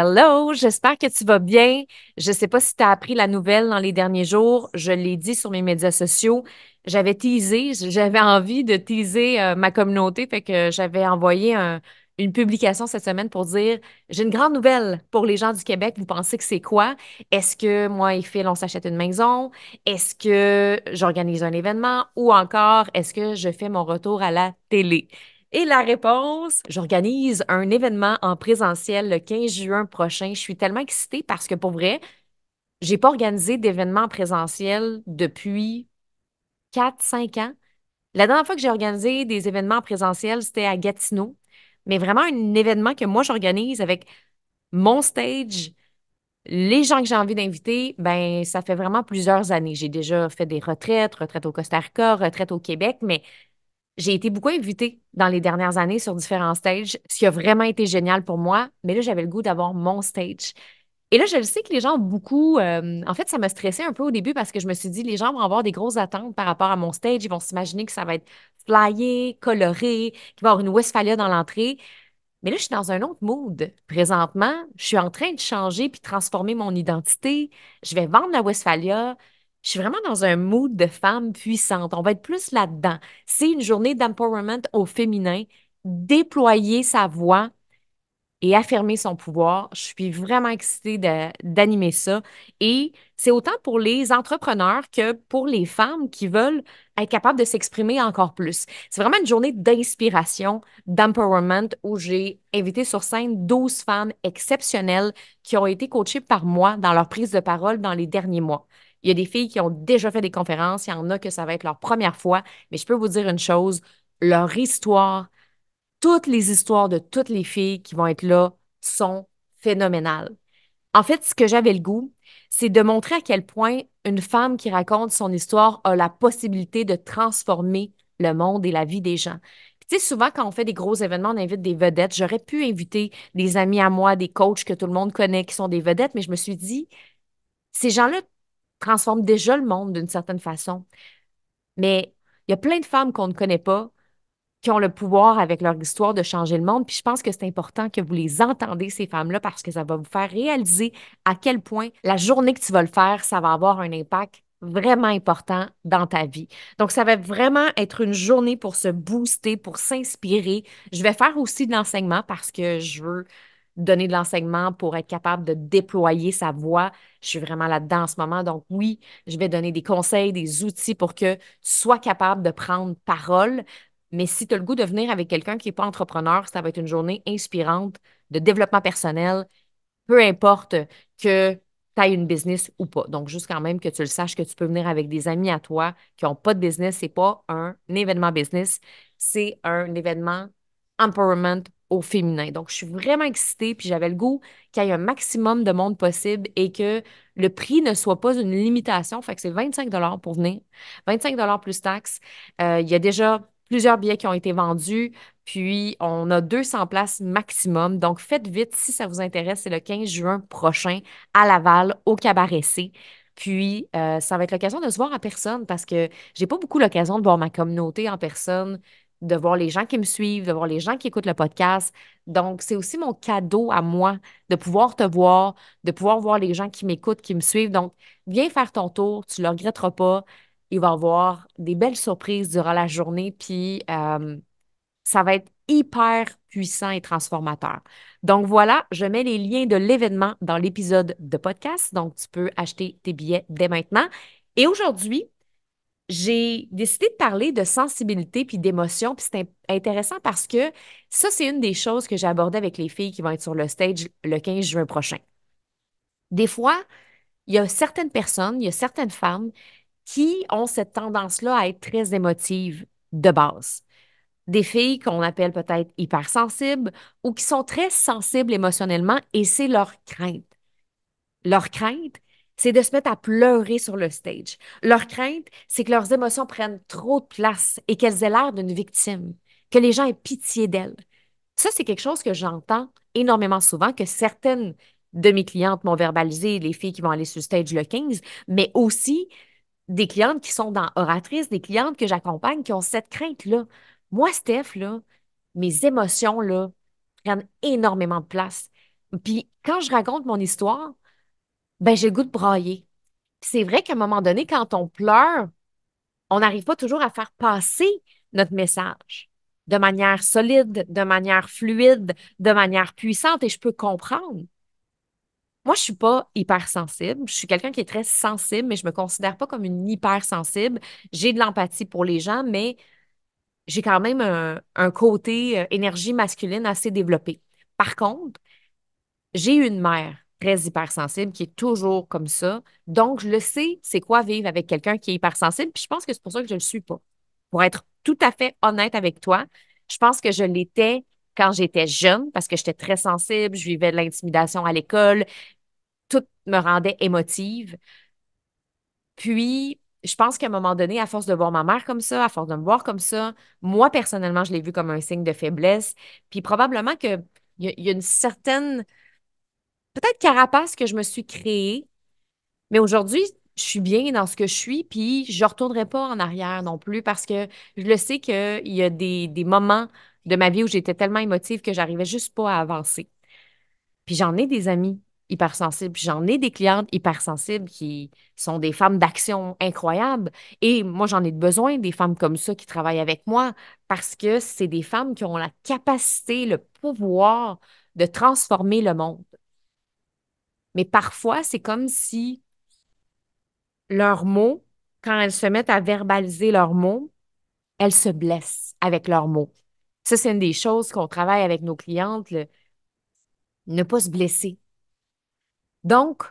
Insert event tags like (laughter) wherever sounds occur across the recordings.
Hello, j'espère que tu vas bien. Je ne sais pas si tu as appris la nouvelle dans les derniers jours. Je l'ai dit sur mes médias sociaux. J'avais teasé, j'avais envie de teaser euh, ma communauté, fait que j'avais envoyé une publication cette semaine pour dire j'ai une grande nouvelle pour les gens du Québec. Vous pensez que c'est quoi? Est-ce que moi et Phil, on s'achète une maison? Est-ce que j'organise un événement? Ou encore, est-ce que je fais mon retour à la télé? Et la réponse, j'organise un événement en présentiel le 15 juin prochain. Je suis tellement excitée parce que pour vrai, j'ai pas organisé d'événement en présentiel depuis 4-5 ans. La dernière fois que j'ai organisé des événements en présentiel, c'était à Gatineau, mais vraiment un événement que moi j'organise avec mon stage, les gens que j'ai envie d'inviter, ben ça fait vraiment plusieurs années. J'ai déjà fait des retraites, retraites au Costa Rica, retraite au Québec, mais j'ai été beaucoup invitée dans les dernières années sur différents stages, ce qui a vraiment été génial pour moi. Mais là, j'avais le goût d'avoir mon stage. Et là, je le sais que les gens ont beaucoup. Euh, en fait, ça me stressait un peu au début parce que je me suis dit, les gens vont avoir des grosses attentes par rapport à mon stage. Ils vont s'imaginer que ça va être flyé, coloré, qu'il va y avoir une Westphalia dans l'entrée. Mais là, je suis dans un autre mood. Présentement, je suis en train de changer puis transformer mon identité. Je vais vendre la Westphalia je suis vraiment dans un mood de femme puissante. On va être plus là-dedans. C'est une journée d'empowerment au féminin, déployer sa voix et affirmer son pouvoir. Je suis vraiment excitée d'animer ça. Et c'est autant pour les entrepreneurs que pour les femmes qui veulent être capables de s'exprimer encore plus. C'est vraiment une journée d'inspiration, d'empowerment, où j'ai invité sur scène 12 femmes exceptionnelles qui ont été coachées par moi dans leur prise de parole dans les derniers mois. Il y a des filles qui ont déjà fait des conférences, il y en a que ça va être leur première fois, mais je peux vous dire une chose, leur histoire, toutes les histoires de toutes les filles qui vont être là sont phénoménales. En fait, ce que j'avais le goût, c'est de montrer à quel point une femme qui raconte son histoire a la possibilité de transformer le monde et la vie des gens. Tu sais, souvent, quand on fait des gros événements, on invite des vedettes. J'aurais pu inviter des amis à moi, des coachs que tout le monde connaît, qui sont des vedettes, mais je me suis dit, ces gens-là transforme déjà le monde d'une certaine façon. Mais il y a plein de femmes qu'on ne connaît pas qui ont le pouvoir avec leur histoire de changer le monde. Puis je pense que c'est important que vous les entendez, ces femmes-là, parce que ça va vous faire réaliser à quel point la journée que tu vas le faire, ça va avoir un impact vraiment important dans ta vie. Donc, ça va vraiment être une journée pour se booster, pour s'inspirer. Je vais faire aussi de l'enseignement parce que je veux donner de l'enseignement pour être capable de déployer sa voix. Je suis vraiment là-dedans en ce moment. Donc oui, je vais donner des conseils, des outils pour que tu sois capable de prendre parole. Mais si tu as le goût de venir avec quelqu'un qui n'est pas entrepreneur, ça va être une journée inspirante de développement personnel, peu importe que tu aies une business ou pas. Donc, juste quand même que tu le saches que tu peux venir avec des amis à toi qui n'ont pas de business. Ce n'est pas un événement business, c'est un événement empowerment au féminin. Donc, je suis vraiment excitée, puis j'avais le goût qu'il y ait un maximum de monde possible et que le prix ne soit pas une limitation. Fait que c'est 25 pour venir, 25 plus taxes. Euh, il y a déjà plusieurs billets qui ont été vendus, puis on a 200 places maximum. Donc, faites vite si ça vous intéresse. C'est le 15 juin prochain à Laval, au Cabaret C. Puis, euh, ça va être l'occasion de se voir en personne parce que j'ai pas beaucoup l'occasion de voir ma communauté en personne de voir les gens qui me suivent, de voir les gens qui écoutent le podcast. Donc, c'est aussi mon cadeau à moi de pouvoir te voir, de pouvoir voir les gens qui m'écoutent, qui me suivent. Donc, viens faire ton tour, tu ne le regretteras pas. Il va y avoir des belles surprises durant la journée, puis euh, ça va être hyper puissant et transformateur. Donc voilà, je mets les liens de l'événement dans l'épisode de podcast, donc tu peux acheter tes billets dès maintenant. Et aujourd'hui, j'ai décidé de parler de sensibilité puis d'émotion. Puis c'est intéressant parce que ça, c'est une des choses que j'ai abordées avec les filles qui vont être sur le stage le 15 juin prochain. Des fois, il y a certaines personnes, il y a certaines femmes qui ont cette tendance-là à être très émotives de base. Des filles qu'on appelle peut-être hypersensibles ou qui sont très sensibles émotionnellement et c'est leur crainte. Leur crainte, c'est de se mettre à pleurer sur le stage. Leur crainte, c'est que leurs émotions prennent trop de place et qu'elles aient l'air d'une victime, que les gens aient pitié d'elles. Ça, c'est quelque chose que j'entends énormément souvent, que certaines de mes clientes m'ont verbalisé, les filles qui vont aller sur le stage le 15, mais aussi des clientes qui sont dans oratrice, des clientes que j'accompagne qui ont cette crainte-là. Moi, Steph, là, mes émotions là, prennent énormément de place. Puis quand je raconte mon histoire, ben j'ai le goût de brailler. c'est vrai qu'à un moment donné, quand on pleure, on n'arrive pas toujours à faire passer notre message de manière solide, de manière fluide, de manière puissante, et je peux comprendre. Moi, je suis pas hypersensible. Je suis quelqu'un qui est très sensible, mais je ne me considère pas comme une hypersensible. J'ai de l'empathie pour les gens, mais j'ai quand même un, côté euh, énergie masculine assez développé. Par contre, j'ai une mère très hypersensible, qui est toujours comme ça. Donc, je le sais, c'est quoi vivre avec quelqu'un qui est hypersensible, puis je pense que c'est pour ça que je ne le suis pas. Pour être tout à fait honnête avec toi, je pense que je l'étais quand j'étais jeune parce que j'étais très sensible, je vivais de l'intimidation à l'école, tout me rendait émotive. Puis, je pense qu'à un moment donné, à force de voir ma mère comme ça, à force de me voir comme ça, moi, personnellement, je l'ai vu comme un signe de faiblesse. Puis probablement qu'il y, y, a une certaine peut-être carapace que je me suis créée, mais aujourd'hui, je suis bien dans ce que je suis, puis je ne retournerai pas en arrière non plus parce que je le sais qu'il y a des, moments de ma vie où j'étais tellement émotive que j'arrivais juste pas à avancer. Puis j'en ai des amis hypersensibles, j'en ai des clientes hypersensibles qui sont des femmes d'action incroyables. Et moi, j'en ai besoin des femmes comme ça qui travaillent avec moi parce que c'est des femmes qui ont la capacité, le pouvoir de transformer le monde. Mais parfois, c'est comme si leurs mots, quand elles se mettent à verbaliser leurs mots, elles se blessent avec leurs mots. Ça, c'est une des choses qu'on travaille avec nos clientes, ne pas se blesser. Donc,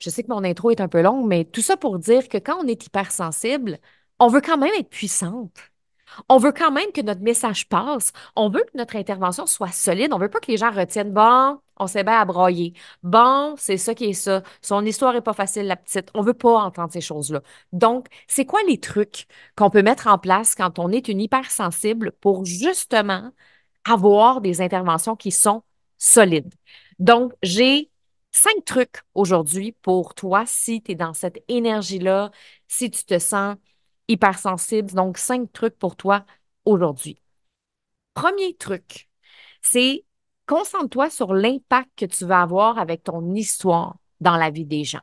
je sais que mon intro est un peu longue, mais tout ça pour dire que quand on est hypersensible, on veut quand même être puissante. On veut quand même que notre message passe. On veut que notre intervention soit solide. On veut pas que les gens retiennent, bon, on s'est bien à broyer. Bon, c'est ça qui est ça. Son histoire est pas facile, la petite. On veut pas entendre ces choses-là. Donc, c'est quoi les trucs qu'on peut mettre en place quand on est une hypersensible pour justement avoir des interventions qui sont solides? Donc, j'ai cinq trucs aujourd'hui pour toi si tu es dans cette énergie-là, si tu te sens hypersensible. Donc, cinq trucs pour toi aujourd'hui. Premier truc, c'est concentre-toi sur l'impact que tu vas avoir avec ton histoire dans la vie des gens.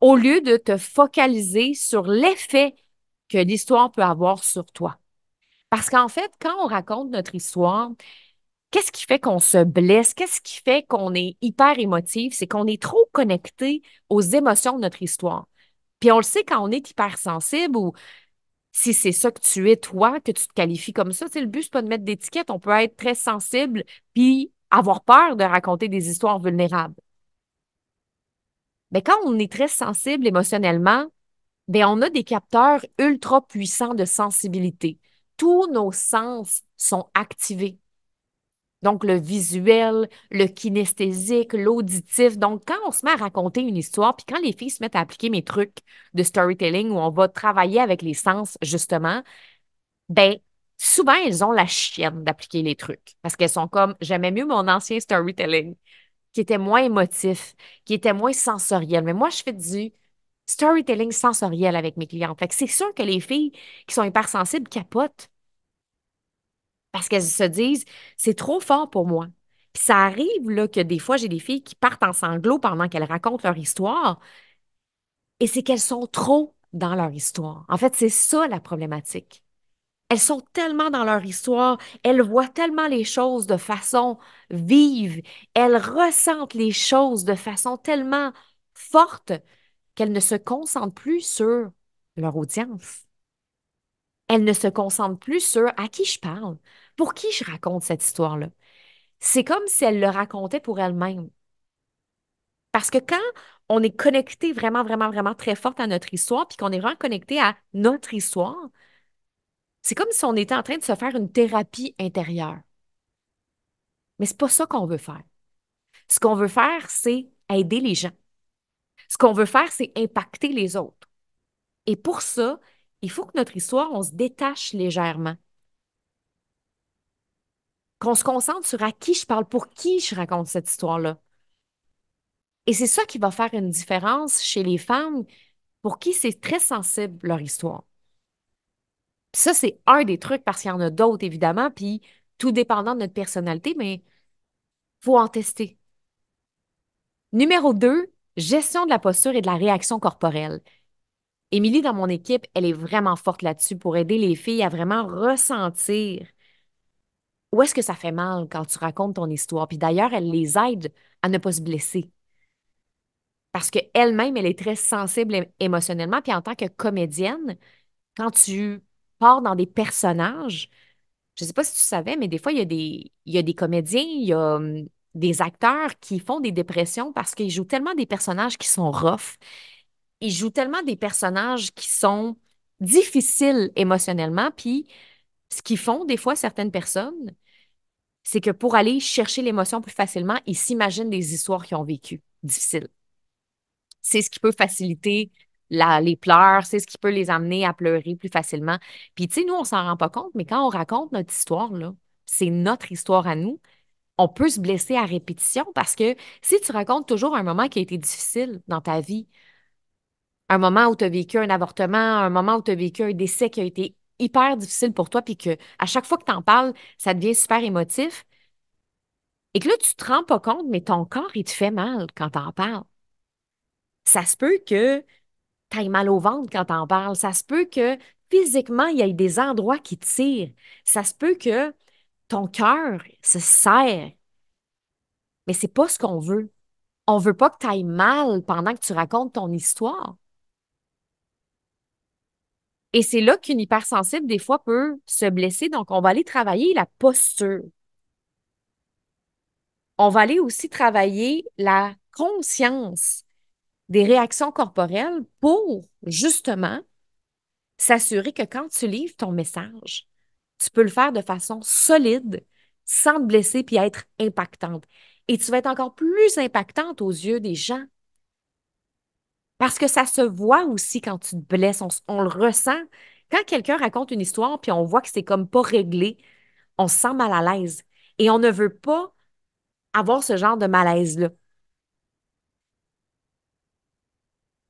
Au lieu de te focaliser sur l'effet que l'histoire peut avoir sur toi. Parce qu'en fait, quand on raconte notre histoire, qu'est-ce qui fait qu'on se blesse? Qu'est-ce qui fait qu'on est hyper émotif? C'est qu'on est trop connecté aux émotions de notre histoire. Puis on le sait quand on est hypersensible ou si c'est ça que tu es toi, que tu te qualifies comme ça. le but, c'est pas de mettre d'étiquette. On peut être très sensible puis avoir peur de raconter des histoires vulnérables. Mais quand on est très sensible émotionnellement, bien, on a des capteurs ultra puissants de sensibilité. Tous nos sens sont activés. Donc, le visuel, le kinesthésique, l'auditif. Donc, quand on se met à raconter une histoire, puis quand les filles se mettent à appliquer mes trucs de storytelling où on va travailler avec les sens, justement, ben souvent, elles ont la chienne d'appliquer les trucs parce qu'elles sont comme, j'aimais mieux mon ancien storytelling qui était moins émotif, qui était moins sensoriel. Mais moi, je fais du storytelling sensoriel avec mes clientes. Fait que c'est sûr que les filles qui sont hypersensibles capotent parce qu'elles se disent, c'est trop fort pour moi. Puis ça arrive là, que des fois, j'ai des filles qui partent en sanglots pendant qu'elles racontent leur histoire, et c'est qu'elles sont trop dans leur histoire. En fait, c'est ça la problématique. Elles sont tellement dans leur histoire, elles voient tellement les choses de façon vive, elles ressentent les choses de façon tellement forte qu'elles ne se concentrent plus sur leur audience. Elles ne se concentrent plus sur à qui je parle, pour qui je raconte cette histoire-là? C'est comme si elle le racontait pour elle-même. Parce que quand on est connecté vraiment, vraiment, vraiment très fort à notre histoire, puis qu'on est vraiment connecté à notre histoire, c'est comme si on était en train de se faire une thérapie intérieure. Mais c'est pas ça qu'on veut faire. Ce qu'on veut faire, c'est aider les gens. Ce qu'on veut faire, c'est impacter les autres. Et pour ça, il faut que notre histoire, on se détache légèrement qu'on se concentre sur à qui je parle, pour qui je raconte cette histoire-là. Et c'est ça qui va faire une différence chez les femmes pour qui c'est très sensible leur histoire. ça, c'est un des trucs parce qu'il y en a d'autres, évidemment, puis tout dépendant de notre personnalité, mais faut en tester. Numéro deux, gestion de la posture et de la réaction corporelle. Émilie, dans mon équipe, elle est vraiment forte là-dessus pour aider les filles à vraiment ressentir où est-ce que ça fait mal quand tu racontes ton histoire? Puis d'ailleurs, elle les aide à ne pas se blesser. Parce qu'elle-même, elle est très sensible émotionnellement. Puis en tant que comédienne, quand tu pars dans des personnages, je ne sais pas si tu savais, mais des fois, il y a des, a des comédiens, il y a hum, des acteurs qui font des dépressions parce qu'ils jouent tellement des personnages qui sont rough. Ils jouent tellement des personnages qui sont difficiles émotionnellement. Puis ce qu'ils font des fois certaines personnes, c'est que pour aller chercher l'émotion plus facilement, ils s'imaginent des histoires qu'ils ont vécues difficiles. C'est ce qui peut faciliter les pleurs, c'est ce qui peut les amener à pleurer plus facilement. Puis, tu sais, nous, on s'en rend pas compte, mais quand on raconte notre histoire, là, c'est notre histoire à nous, on peut se blesser à répétition parce que si tu racontes toujours un moment qui a été difficile dans ta vie, un moment où tu as vécu un avortement, un moment où tu as vécu un décès qui a été hyper difficile pour toi, puis que à chaque fois que tu en parles, ça devient super émotif. Et que là, tu te rends pas compte, mais ton corps, il te fait mal quand t'en parles. Ça se peut que tu ailles mal au ventre quand t'en parles. Ça se peut que physiquement, il y ait des endroits qui tirent. Ça se peut que ton cœur se serre. Mais c'est pas ce qu'on veut. On veut pas que tu ailles mal pendant que tu racontes ton histoire. Et c'est là qu'une hypersensible, des fois, peut se blesser. Donc, on va aller travailler la posture. On va aller aussi travailler la conscience des réactions corporelles pour justement s'assurer que quand tu livres ton message, tu peux le faire de façon solide, sans te blesser puis être impactante. Et tu vas être encore plus impactante aux yeux des gens parce que ça se voit aussi quand tu te blesses, on, le ressent. Quand quelqu'un raconte une histoire, puis on voit que c'est comme pas réglé, on se sent mal à l'aise. Et on ne veut pas avoir ce genre de malaise-là.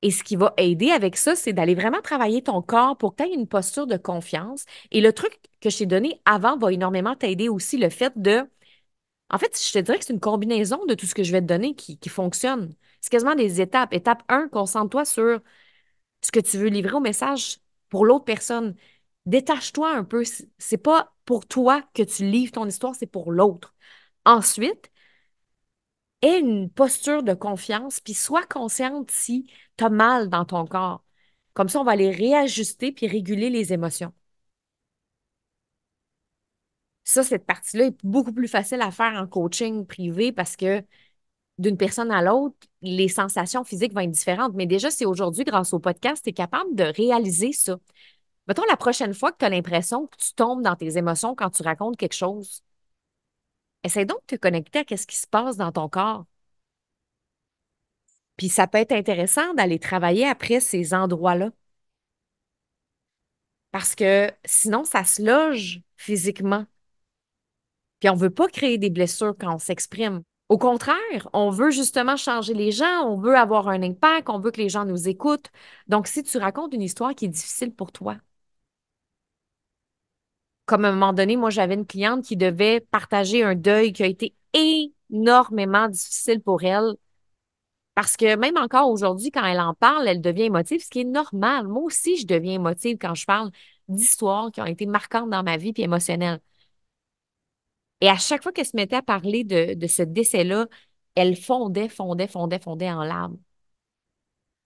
Et ce qui va aider avec ça, c'est d'aller vraiment travailler ton corps pour que tu aies une posture de confiance. Et le truc que je t'ai donné avant va énormément t'aider aussi le fait de en fait, je te dirais que c'est une combinaison de tout ce que je vais te donner qui, fonctionne. C'est quasiment des étapes. Étape 1, concentre-toi sur ce que tu veux livrer au message pour l'autre personne. Détache-toi un peu. C'est pas pour toi que tu livres ton histoire, c'est pour l'autre. Ensuite, aie une posture de confiance, puis sois consciente si tu as mal dans ton corps. Comme ça, on va aller réajuster puis réguler les émotions. Ça, cette partie-là est beaucoup plus facile à faire en coaching privé parce que d'une personne à l'autre, les sensations physiques vont être différentes. Mais déjà, c'est aujourd'hui, grâce au podcast, tu es capable de réaliser ça. Mettons la prochaine fois que tu as l'impression que tu tombes dans tes émotions quand tu racontes quelque chose. Essaie donc de te connecter à ce qui se passe dans ton corps. Puis ça peut être intéressant d'aller travailler après ces endroits-là. Parce que sinon, ça se loge physiquement. Puis on ne veut pas créer des blessures quand on s'exprime. Au contraire, on veut justement changer les gens, on veut avoir un impact, on veut que les gens nous écoutent. Donc, si tu racontes une histoire qui est difficile pour toi, comme à un moment donné, moi, j'avais une cliente qui devait partager un deuil qui a été énormément difficile pour elle. Parce que même encore aujourd'hui, quand elle en parle, elle devient émotive, ce qui est normal. Moi aussi, je deviens émotive quand je parle d'histoires qui ont été marquantes dans ma vie puis émotionnelles. Et à chaque fois qu'elle se mettait à parler de, ce décès-là, elle fondait, fondait, fondait, fondait en larmes.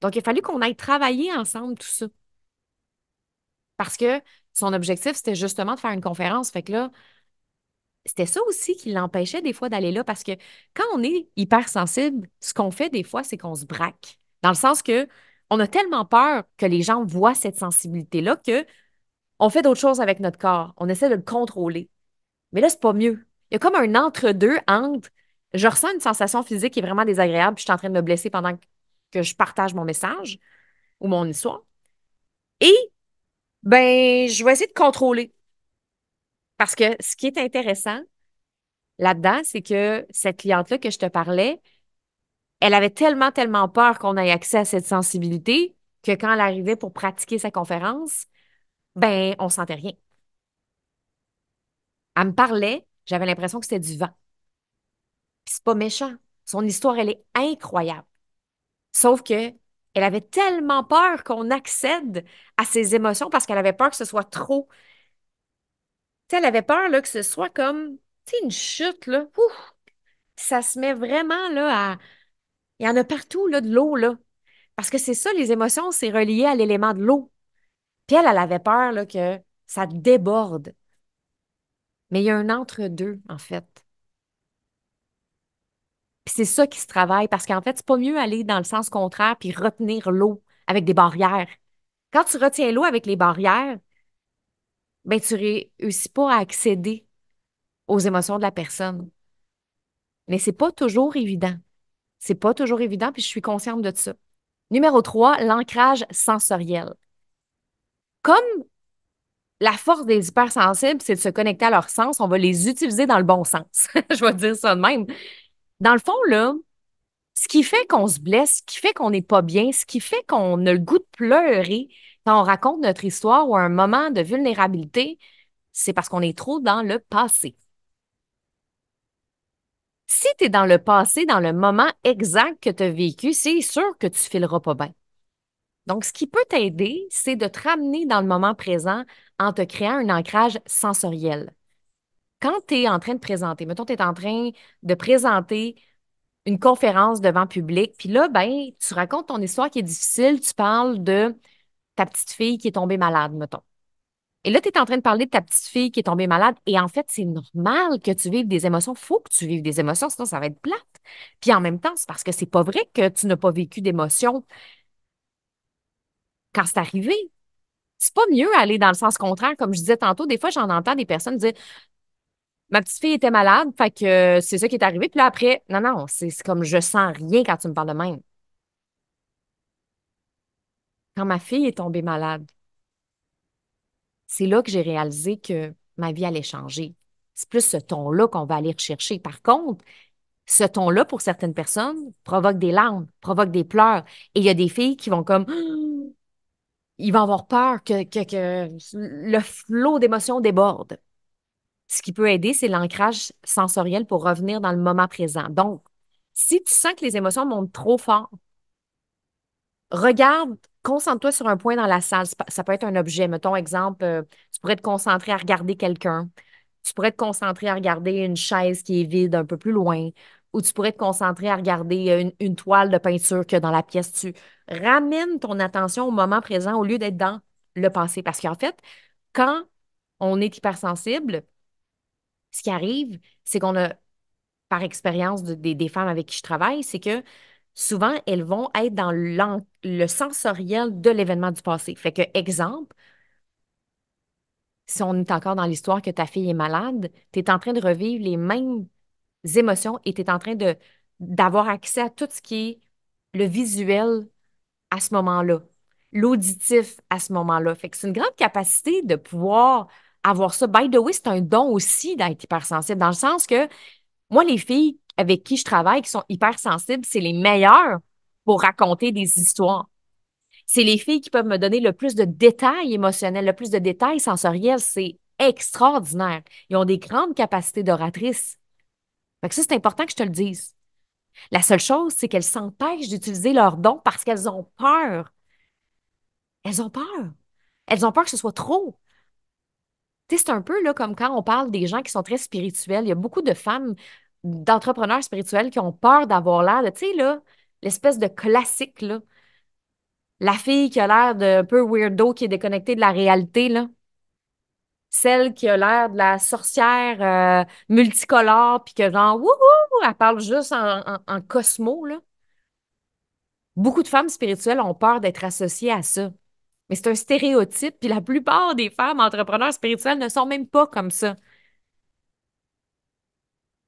Donc, il a fallu qu'on aille travailler ensemble tout ça. Parce que son objectif, c'était justement de faire une conférence. Fait que là, c'était ça aussi qui l'empêchait des fois d'aller là parce que quand on est hypersensible, ce qu'on fait des fois, c'est qu'on se braque. Dans le sens que on a tellement peur que les gens voient cette sensibilité-là que on fait d'autres choses avec notre corps. On essaie de le contrôler. Mais là, c'est pas mieux. Il y a comme un entre-deux entre je ressens une sensation physique qui est vraiment désagréable, puis je suis en train de me blesser pendant que je partage mon message ou mon histoire. Et ben, je vais essayer de contrôler. Parce que ce qui est intéressant là-dedans, c'est que cette cliente-là que je te parlais, elle avait tellement, tellement peur qu'on ait accès à cette sensibilité que quand elle arrivait pour pratiquer sa conférence, ben, on sentait rien. Elle me parlait, j'avais l'impression que c'était du vent. Puis c'est pas méchant. Son histoire, elle est incroyable. Sauf que elle avait tellement peur qu'on accède à ses émotions parce qu'elle avait peur que ce soit trop. elle avait peur que ce soit comme une chute. Là. Ça se met vraiment là, à. Il y en a partout là, de l'eau. Là. Parce que c'est ça, les émotions, c'est relié à l'élément de l'eau. Puis elle, elle avait peur que ça déborde. Mais il y a un entre-deux, en fait. Puis c'est ça qui se travaille, parce qu'en fait, c'est pas mieux aller dans le sens contraire puis retenir l'eau avec des barrières. Quand tu retiens l'eau avec les barrières, bien, tu réussis pas à accéder aux émotions de la personne. Mais c'est pas toujours évident. C'est pas toujours évident, puis je suis consciente de ça. Numéro 3, l'ancrage sensoriel. Comme la force des hypersensibles, c'est de se connecter à leur sens. On va les utiliser dans le bon sens. (laughs) Je vais dire ça de même. Dans le fond, là, ce qui fait qu'on se blesse, ce qui fait qu'on n'est pas bien, ce qui fait qu'on a le goût de pleurer quand on raconte notre histoire ou un moment de vulnérabilité, c'est parce qu'on est trop dans le passé. Si tu es dans le passé, dans le moment exact que tu as vécu, c'est sûr que tu fileras pas bien. Donc, ce qui peut t'aider, c'est de te ramener dans le moment présent en te créant un ancrage sensoriel. Quand tu es en train de présenter, mettons, tu es en train de présenter une conférence devant public, puis là, ben, tu racontes ton histoire qui est difficile, tu parles de ta petite fille qui est tombée malade, mettons. Et là, tu es en train de parler de ta petite fille qui est tombée malade. Et en fait, c'est normal que tu vives des émotions. Il faut que tu vives des émotions, sinon ça va être plate. Puis en même temps, c'est parce que c'est pas vrai que tu n'as pas vécu d'émotions quand c'est arrivé. C'est pas mieux aller dans le sens contraire. Comme je disais tantôt, des fois, j'en entends des personnes dire ma petite fille était malade, fait que euh, c'est ça qui est arrivé. Puis là, après, non, non, c'est comme je sens rien quand tu me parles de même. Quand ma fille est tombée malade, c'est là que j'ai réalisé que ma vie allait changer. C'est plus ce ton-là qu'on va aller rechercher. Par contre, ce ton-là, pour certaines personnes, provoque des larmes, provoque des pleurs. Et il y a des filles qui vont comme (gasps) «Ah, il va avoir peur que, le flot d'émotions déborde. Ce qui peut aider, c'est l'ancrage sensoriel pour revenir dans le moment présent. Donc, si tu sens que les émotions montent trop fort, regarde, concentre-toi sur un point dans la salle. Ça peut être un objet. Mettons, exemple, euh, tu pourrais te concentrer à regarder quelqu'un. Tu pourrais te concentrer à regarder une chaise qui est vide un peu plus loin où tu pourrais te concentrer à regarder euh, une, toile de peinture que dans la pièce. Tu ramènes ton attention au moment présent au lieu d'être dans le passé. Parce qu'en fait, quand on est hypersensible, ce qui arrive, c'est qu'on a, par expérience des femmes avec qui je travaille, c'est que souvent, elles vont être dans le sensoriel de l'événement du passé. Fait que, exemple, si on est encore dans l'histoire que ta fille est malade, tu es en train de revivre les mêmes émotions étaient en train d'avoir accès à tout ce qui est le visuel à ce moment-là, l'auditif à ce moment-là. Fait que c'est une grande capacité de pouvoir avoir ça. By the way, c'est un don aussi d'être hypersensible, dans le sens que moi, les filles avec qui je travaille, qui sont hypersensibles, c'est les meilleures pour raconter des histoires. C'est les filles qui peuvent me donner le plus de détails émotionnels, le plus de détails sensoriels. C'est extraordinaire. Ils ont des grandes capacités d'oratrice ça, c'est important que je te le dise. La seule chose, c'est qu'elles s'empêchent d'utiliser leurs dons parce qu'elles ont peur. Elles ont peur. Elles ont peur que ce soit trop. C'est un peu là, comme quand on parle des gens qui sont très spirituels. Il y a beaucoup de femmes, d'entrepreneurs spirituels qui ont peur d'avoir l'air de, tu sais, l'espèce de classique, La fille qui a l'air d'un peu weirdo, qui est déconnectée de la réalité, là celle qui a l'air de la sorcière euh, multicolore, puis que genre, wouhou, elle parle juste en, cosmo. Là. Beaucoup de femmes spirituelles ont peur d'être associées à ça. Mais c'est un stéréotype, puis la plupart des femmes entrepreneurs spirituelles ne sont même pas comme ça.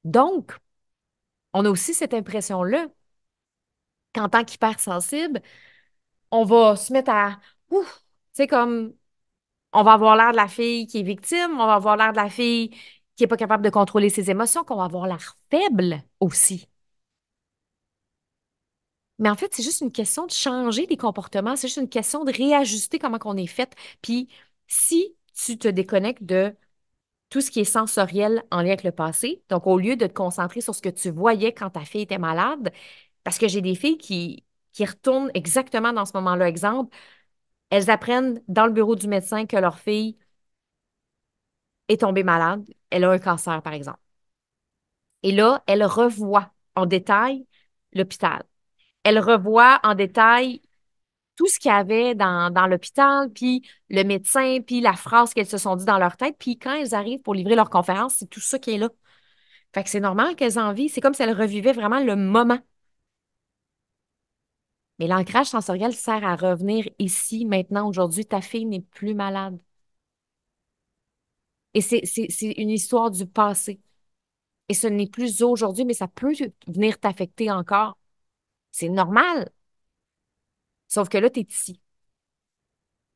Donc, on a aussi cette impression-là qu'en tant qu'hypersensible, on va se mettre à, ouf, C'est comme on va avoir l'air de la fille qui est victime, on va avoir l'air de la fille qui n'est pas capable de contrôler ses émotions, qu'on va avoir l'air faible aussi. Mais en fait, c'est juste une question de changer des comportements, c'est juste une question de réajuster comment on est fait. Puis si tu te déconnectes de tout ce qui est sensoriel en lien avec le passé, donc au lieu de te concentrer sur ce que tu voyais quand ta fille était malade, parce que j'ai des filles qui, qui retournent exactement dans ce moment-là. Exemple, elles apprennent dans le bureau du médecin que leur fille est tombée malade, elle a un cancer, par exemple. Et là, elles revoient en détail l'hôpital. Elles revoient en détail tout ce qu'il y avait dans, dans l'hôpital, puis le médecin, puis la phrase qu'elles se sont dit dans leur tête. Puis quand elles arrivent pour livrer leur conférence, c'est tout ça qui est là. Fait que c'est normal qu'elles en vivent. C'est comme si elles revivaient vraiment le moment mais l'ancrage sensoriel sert à revenir ici, maintenant, aujourd'hui, ta fille n'est plus malade. Et c'est une histoire du passé. Et ce n'est plus aujourd'hui, mais ça peut venir t'affecter encore. C'est normal. Sauf que là, tu es ici.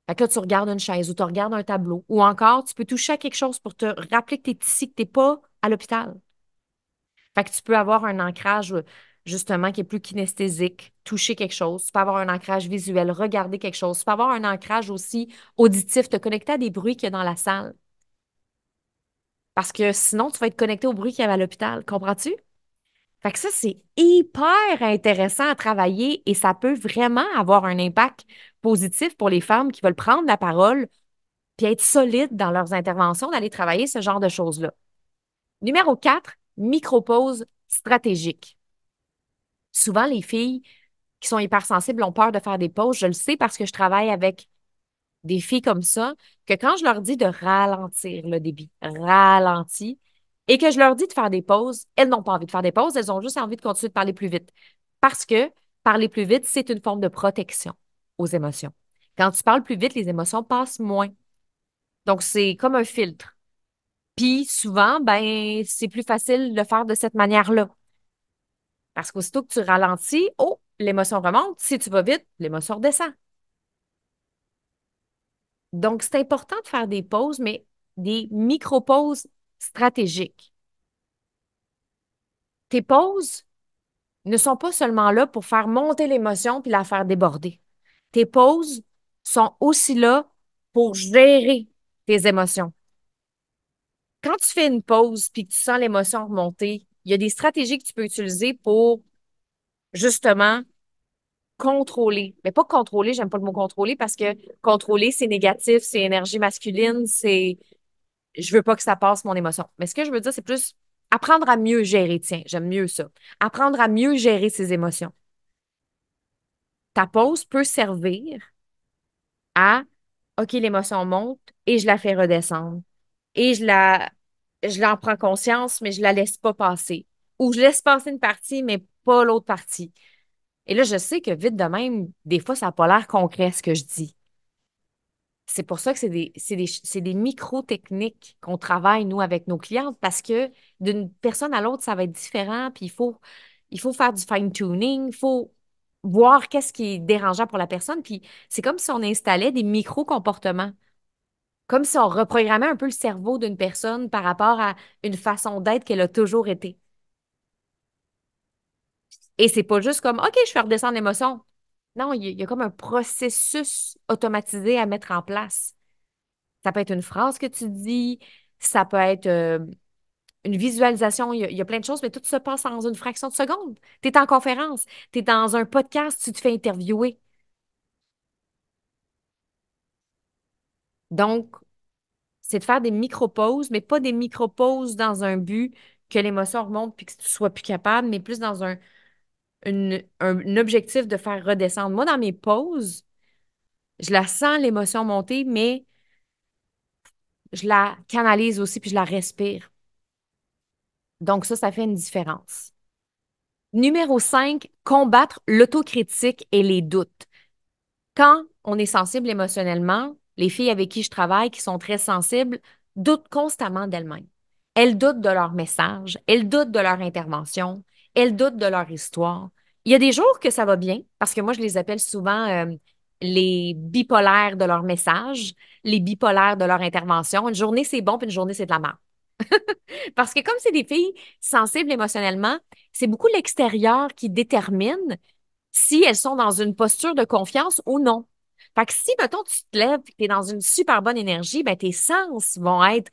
Fait que là, tu regardes une chaise ou tu regardes un tableau. Ou encore, tu peux toucher à quelque chose pour te rappeler que tu es ici, que tu n'es pas à l'hôpital. Fait que tu peux avoir un ancrage justement, qui est plus kinesthésique, toucher quelque chose, tu peux avoir un ancrage visuel, regarder quelque chose, tu peux avoir un ancrage aussi auditif, te connecter à des bruits qu'il y a dans la salle. Parce que sinon, tu vas être connecté aux bruits qu'il y avait à l'hôpital, comprends-tu? Fait que ça, c'est hyper intéressant à travailler et ça peut vraiment avoir un impact positif pour les femmes qui veulent prendre la parole puis être solides dans leurs interventions, d'aller travailler ce genre de choses-là. Numéro 4, pause stratégique souvent, les filles qui sont hypersensibles ont peur de faire des pauses. Je le sais parce que je travaille avec des filles comme ça, que quand je leur dis de ralentir le débit, ralenti, et que je leur dis de faire des pauses, elles n'ont pas envie de faire des pauses, elles ont juste envie de continuer de parler plus vite. Parce que parler plus vite, c'est une forme de protection aux émotions. Quand tu parles plus vite, les émotions passent moins. Donc, c'est comme un filtre. Puis souvent, ben, c'est plus facile de le faire de cette manière-là. Parce qu'aussitôt que tu ralentis, oh, l'émotion remonte. Si tu vas vite, l'émotion redescend. Donc, c'est important de faire des pauses, mais des micro-pauses stratégiques. Tes pauses ne sont pas seulement là pour faire monter l'émotion puis la faire déborder. Tes pauses sont aussi là pour gérer tes émotions. Quand tu fais une pause puis que tu sens l'émotion remonter, il y a des stratégies que tu peux utiliser pour justement contrôler. Mais pas contrôler, j'aime pas le mot contrôler parce que contrôler, c'est négatif, c'est énergie masculine, c'est je veux pas que ça passe mon émotion. Mais ce que je veux dire, c'est plus apprendre à mieux gérer, tiens, j'aime mieux ça. Apprendre à mieux gérer ses émotions. Ta pause peut servir à OK, l'émotion monte et je la fais redescendre. Et je la je l'en prends conscience, mais je la laisse pas passer. Ou je laisse passer une partie, mais pas l'autre partie. Et là, je sais que vite de même, des fois, ça n'a pas l'air concret ce que je dis. C'est pour ça que c'est des, micro-techniques qu'on travaille, nous, avec nos clientes, parce que d'une personne à l'autre, ça va être différent, puis il faut, il faut faire du fine-tuning, il faut voir qu'est-ce qui est dérangeant pour la personne, puis c'est comme si on installait des micro-comportements comme si on reprogrammait un peu le cerveau d'une personne par rapport à une façon d'être qu'elle a toujours été. Et c'est pas juste comme OK, je fais redescendre l'émotion. Non, il y, a comme un processus automatisé à mettre en place. Ça peut être une phrase que tu dis, ça peut être euh, une visualisation, il y, a, plein de choses, mais tout se passe en une fraction de seconde. Tu es en conférence, tu es dans un podcast, tu te fais interviewer. Donc, c'est de faire des micro-pauses, mais pas des micro-pauses dans un but que l'émotion remonte puis que tu sois plus capable, mais plus dans un, objectif de faire redescendre. Moi, dans mes pauses, je la sens, l'émotion monter, mais je la canalise aussi puis je la respire. Donc, ça, ça fait une différence. Numéro 5, combattre l'autocritique et les doutes. Quand on est sensible émotionnellement, les filles avec qui je travaille, qui sont très sensibles, doutent constamment d'elles-mêmes. Elles doutent de leur message, elles doutent de leur intervention, elles doutent de leur histoire. Il y a des jours que ça va bien, parce que moi, je les appelle souvent euh, les bipolaires de leur message, les bipolaires de leur intervention. Une journée, c'est bon, puis une journée, c'est de la merde. (laughs) parce que comme c'est des filles sensibles émotionnellement, c'est beaucoup l'extérieur qui détermine si elles sont dans une posture de confiance ou non. Fait que si, mettons, tu te lèves et tu es dans une super bonne énergie, ben, tes sens vont être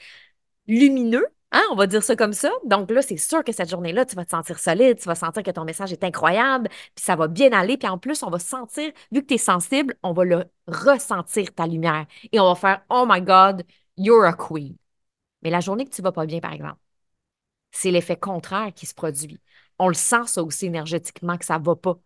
lumineux, Hein, on va dire ça comme ça. Donc là, c'est sûr que cette journée-là, tu vas te sentir solide, tu vas sentir que ton message est incroyable, puis ça va bien aller. Puis en plus, on va sentir, vu que tu es sensible, on va le ressentir ta lumière. Et on va faire Oh my God, you're a queen. Mais la journée que tu vas pas bien, par exemple, c'est l'effet contraire qui se produit. On le sent ça aussi énergétiquement que ça va pas.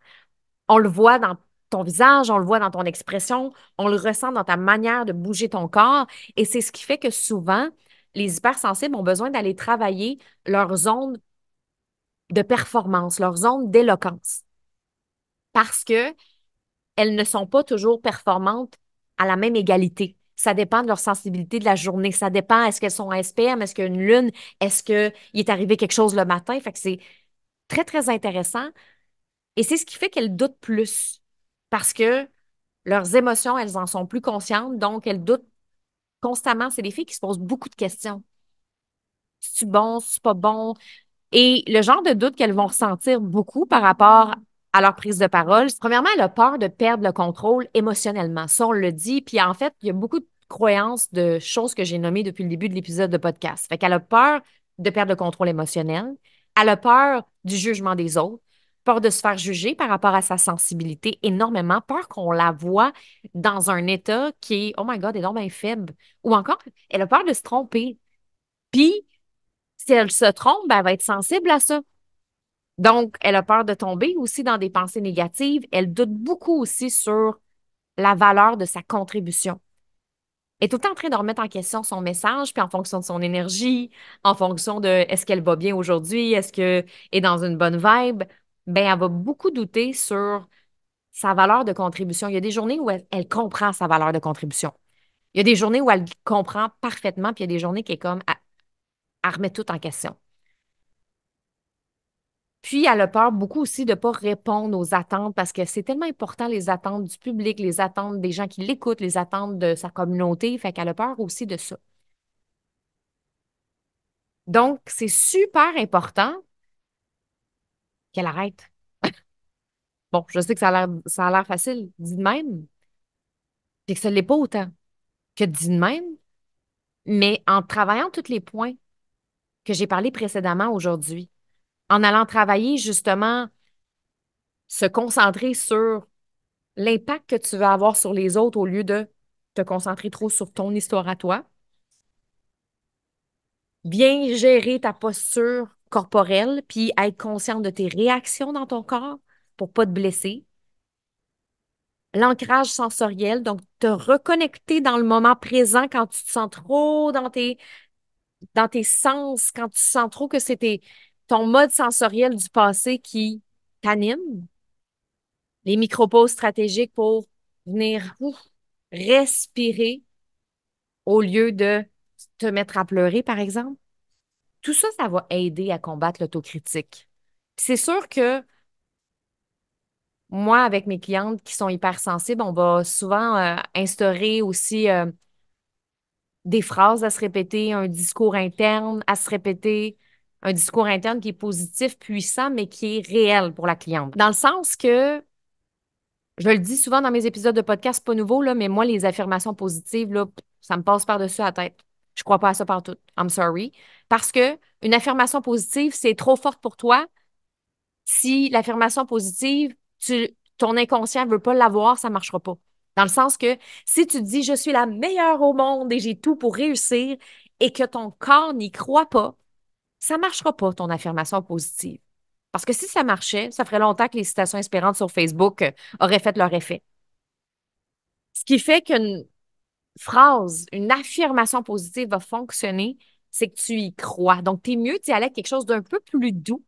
On le voit dans ton visage, on le voit dans ton expression, on le ressent dans ta manière de bouger ton corps. Et c'est ce qui fait que souvent, les hypersensibles ont besoin d'aller travailler leur zone de performance, leur zone d'éloquence. Parce que elles ne sont pas toujours performantes à la même égalité. Ça dépend de leur sensibilité de la journée. Ça dépend, est-ce qu'elles sont en SPM, est-ce qu'il y a une lune, est-ce qu'il est arrivé quelque chose le matin. Fait que c'est très, très intéressant. Et c'est ce qui fait qu'elles doutent plus parce que leurs émotions, elles en sont plus conscientes, donc elles doutent constamment. C'est des filles qui se posent beaucoup de questions. « tu bon? es tu pas bon? Et le genre de doute qu'elles vont ressentir beaucoup par rapport à leur prise de parole, premièrement, elle a peur de perdre le contrôle émotionnellement. Ça, on le dit. Puis en fait, il y a beaucoup de croyances de choses que j'ai nommées depuis le début de l'épisode de podcast. Fait qu'elle a peur de perdre le contrôle émotionnel. Elle a peur du jugement des autres peur de se faire juger par rapport à sa sensibilité énormément, peur qu'on la voit dans un état qui est Oh my God, elle est donc bien faible. Ou encore, elle a peur de se tromper. Puis, si elle se trompe, ben, elle va être sensible à ça. Donc, elle a peur de tomber aussi dans des pensées négatives. Elle doute beaucoup aussi sur la valeur de sa contribution. Elle est tout le temps en train de remettre en question son message, puis en fonction de son énergie, en fonction de est-ce qu'elle va bien aujourd'hui, est-ce qu'elle est dans une bonne vibe, ben, elle va beaucoup douter sur sa valeur de contribution. Il y a des journées où elle, comprend sa valeur de contribution. Il y a des journées où elle comprend parfaitement, puis il y a des journées qui est comme, elle, elle remet tout en question. Puis, elle a peur beaucoup aussi de ne pas répondre aux attentes parce que c'est tellement important les attentes du public, les attentes des gens qui l'écoutent, les attentes de sa communauté. Fait qu'elle a peur aussi de ça. Donc, c'est super important qu'elle arrête. (laughs) bon, je sais que ça a l'air, facile, dis de même, puis que ce ne pas autant que dit de même, mais en travaillant tous les points que j'ai parlé précédemment aujourd'hui, en allant travailler justement, se concentrer sur l'impact que tu veux avoir sur les autres au lieu de te concentrer trop sur ton histoire à toi. Bien gérer ta posture corporel puis être consciente de tes réactions dans ton corps pour pas te blesser. L'ancrage sensoriel, donc te reconnecter dans le moment présent quand tu te sens trop dans tes, dans tes sens, quand tu sens trop que c'était ton mode sensoriel du passé qui t'anime. Les micro-pauses stratégiques pour venir respirer au lieu de te mettre à pleurer, par exemple. Tout ça, ça va aider à combattre l'autocritique. C'est sûr que moi, avec mes clientes qui sont hypersensibles, on va souvent euh, instaurer aussi euh, des phrases à se répéter, un discours interne à se répéter, un discours interne qui est positif, puissant, mais qui est réel pour la cliente. Dans le sens que, je le dis souvent dans mes épisodes de podcast, pas nouveau, là, mais moi, les affirmations positives, ça me passe par-dessus la tête. Je crois pas à ça partout. I'm sorry. Parce qu'une affirmation positive, c'est trop forte pour toi. Si l'affirmation positive, tu, ton inconscient ne veut pas l'avoir, ça ne marchera pas. Dans le sens que si tu dis je suis la meilleure au monde et j'ai tout pour réussir et que ton corps n'y croit pas, ça ne marchera pas ton affirmation positive. Parce que si ça marchait, ça ferait longtemps que les citations inspirantes sur Facebook euh, auraient fait leur effet. Ce qui fait qu'une phrase, une affirmation positive va fonctionner c'est que tu y crois. Donc, tu es mieux d'y aller avec quelque chose d'un peu plus doux,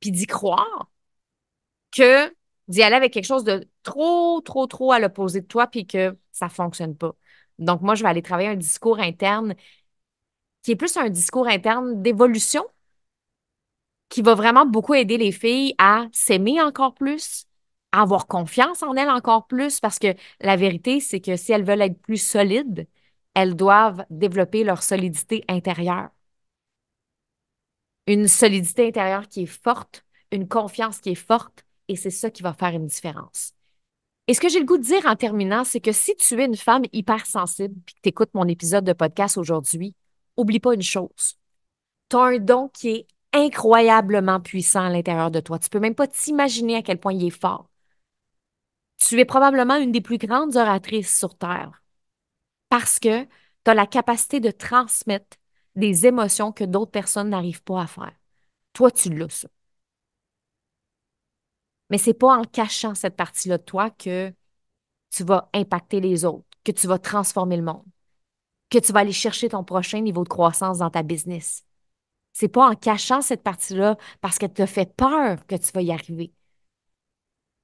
puis d'y croire, que d'y aller avec quelque chose de trop, trop, trop à l'opposé de toi, puis que ça fonctionne pas. Donc, moi, je vais aller travailler un discours interne qui est plus un discours interne d'évolution, qui va vraiment beaucoup aider les filles à s'aimer encore plus, à avoir confiance en elles encore plus, parce que la vérité, c'est que si elles veulent être plus solides, elles doivent développer leur solidité intérieure. Une solidité intérieure qui est forte, une confiance qui est forte, et c'est ça qui va faire une différence. Et ce que j'ai le goût de dire en terminant, c'est que si tu es une femme hypersensible et que tu écoutes mon épisode de podcast aujourd'hui, oublie pas une chose. Tu as un don qui est incroyablement puissant à l'intérieur de toi. Tu peux même pas t'imaginer à quel point il est fort. Tu es probablement une des plus grandes oratrices sur Terre parce que tu as la capacité de transmettre des émotions que d'autres personnes n'arrivent pas à faire. Toi, tu l'as, ça. Mais c'est pas en cachant cette partie-là de toi que tu vas impacter les autres, que tu vas transformer le monde, que tu vas aller chercher ton prochain niveau de croissance dans ta business. C'est pas en cachant cette partie-là parce qu'elle te fait peur que tu vas y arriver.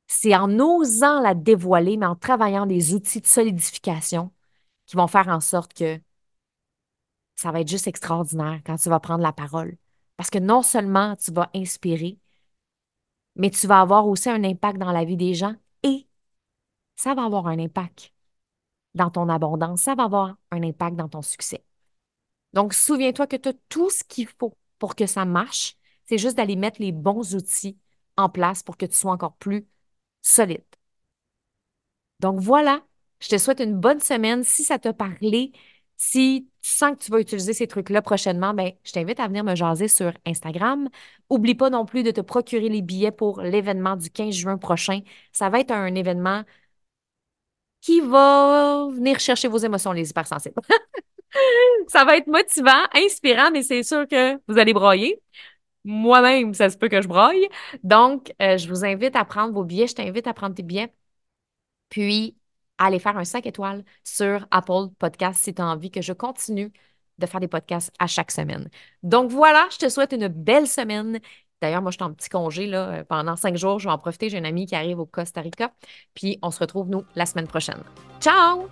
C'est en osant la dévoiler, mais en travaillant des outils de solidification qui vont faire en sorte que ça va être juste extraordinaire quand tu vas prendre la parole. Parce que non seulement tu vas inspirer, mais tu vas avoir aussi un impact dans la vie des gens et ça va avoir un impact dans ton abondance, ça va avoir un impact dans ton succès. Donc, souviens-toi que tu as tout ce qu'il faut pour que ça marche. C'est juste d'aller mettre les bons outils en place pour que tu sois encore plus solide. Donc, voilà je te souhaite une bonne semaine. Si ça t'a parlé, si tu sens que tu vas utiliser ces trucs-là prochainement, ben, je t'invite à venir me jaser sur Instagram. Oublie pas non plus de te procurer les billets pour l'événement du 15 juin prochain. Ça va être un événement qui va venir chercher vos émotions, les hypersensibles. (laughs) ça va être motivant, inspirant, mais c'est sûr que vous allez broyer. Moi-même, ça se peut que je broye. Donc, euh, je vous invite à prendre vos billets. Je t'invite à prendre tes billets. Puis, aller faire un 5 étoiles sur Apple Podcast si tu as envie que je continue de faire des podcasts à chaque semaine. Donc voilà, je te souhaite une belle semaine. D'ailleurs, moi, je suis en petit congé là, euh, pendant cinq jours. Je vais en profiter. J'ai une amie qui arrive au Costa Rica. Puis on se retrouve, nous, la semaine prochaine. Ciao!